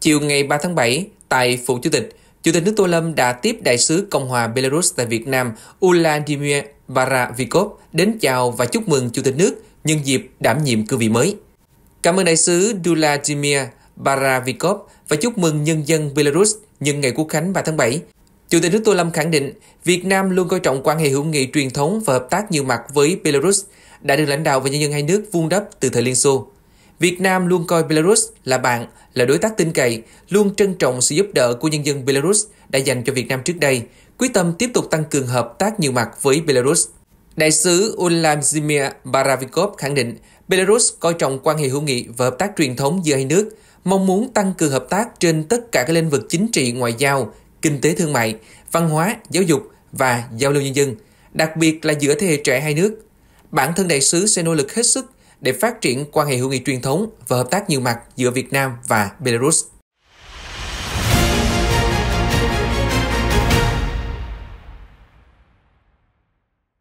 Chiều ngày 3 tháng 7, tại Phủ Chủ tịch, Chủ tịch nước Tô Lâm đã tiếp đại sứ Cộng hòa Belarus tại Việt Nam Uladimir Baravikov đến chào và chúc mừng Chủ tịch nước nhân dịp đảm nhiệm cương vị mới. Cảm ơn đại sứ Uladimir Baravikov và chúc mừng nhân dân Belarus nhân ngày Quốc khánh 3 tháng 7. Chủ tịch nước Tô Lâm khẳng định, Việt Nam luôn coi trọng quan hệ hữu nghị truyền thống và hợp tác nhiều mặt với Belarus, đã được lãnh đạo và nhân dân hai nước vun đắp từ thời Liên Xô. Việt Nam luôn coi Belarus là bạn, là đối tác tin cậy, luôn trân trọng sự giúp đỡ của nhân dân Belarus đã dành cho Việt Nam trước đây, quyết tâm tiếp tục tăng cường hợp tác nhiều mặt với Belarus. Đại sứ Ulamzimir Baravikov khẳng định Belarus coi trọng quan hệ hữu nghị và hợp tác truyền thống giữa hai nước, mong muốn tăng cường hợp tác trên tất cả các lĩnh vực chính trị, ngoại giao, kinh tế thương mại, văn hóa, giáo dục và giao lưu nhân dân, đặc biệt là giữa thế hệ trẻ hai nước. Bản thân đại sứ sẽ nỗ lực hết sức để phát triển quan hệ hữu nghị truyền thống và hợp tác nhiều mặt giữa Việt Nam và Belarus.